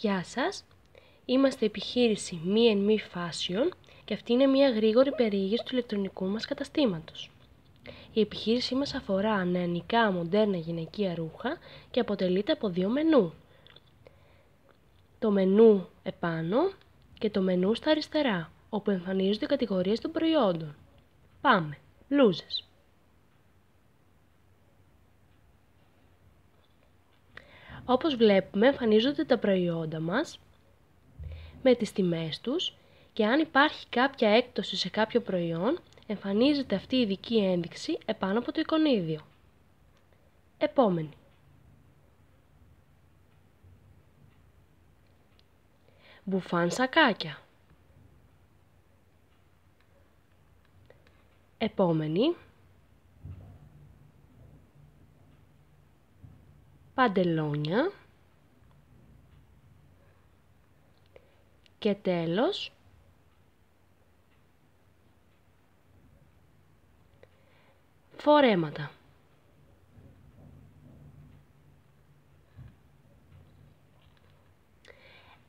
Γεια σας, είμαστε επιχείρηση Me and Me Fashion και αυτή είναι μια γρήγορη περιήγηση του ηλεκτρονικού μας καταστήματος. Η επιχείρησή μας αφορά νεανικά μοντέρνα γυναικεία ρούχα και αποτελείται από δύο μενού. Το μενού επάνω και το μενού στα αριστερά, όπου εμφανίζονται οι κατηγορίες των προϊόντων. Πάμε! Λούζες! Όπως βλέπουμε εμφανίζονται τα προϊόντα μας με τις τιμές τους και αν υπάρχει κάποια έκπτωση σε κάποιο προϊόν, εμφανίζεται αυτή η ειδική ένδειξη επάνω από το εικονίδιο. Επόμενη. Μπουφάν σακάκια. Επόμενη. παντελόνια και τέλος φορέματα.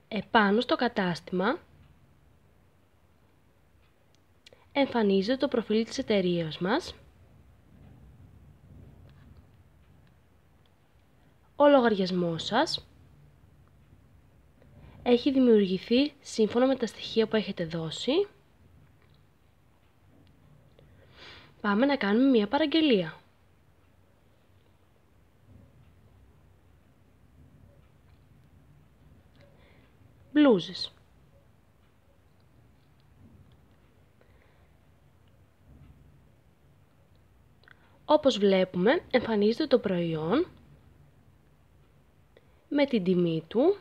Επάνω στο κατάστημα εμφανίζεται το προφίλ της εταιρείας μας ο λογαριασμός σας έχει δημιουργηθεί σύμφωνα με τα στοιχεία που έχετε δώσει. Πάμε να κάνουμε μία παραγγελία. Μπλούζες. Όπως βλέπουμε, εμφανίζεται το προϊόν με την τιμή του,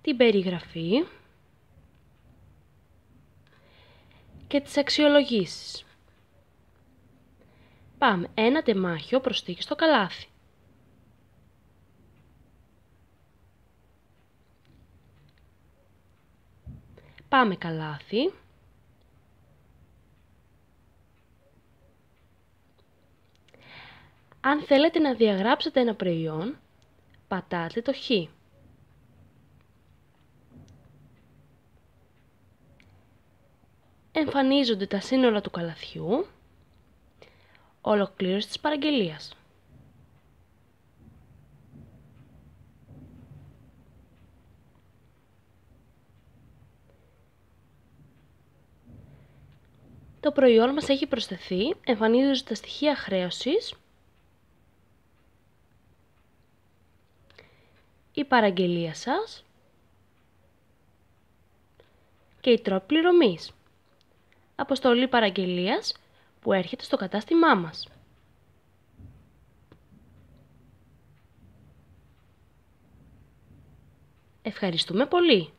την περιγραφή και τις αξιολογήσεις. Πάμε ένα τεμάχιο προστίκι στο καλάθι. Πάμε καλάθι. Αν θέλετε να διαγράψετε ένα προϊόν, πατάτε το χ. Εμφανίζονται τα σύνολα του καλαθιού, ολοκλήρωση της παραγγελίας. Το προϊόν μας έχει προσθεθεί, εμφανίζονται τα στοιχεία χρέωσης, η παραγγελία σας και η τρόπη πληρωμής. Αποστολή παραγγελίας που έρχεται στο κατάστημά μας. Ευχαριστούμε πολύ!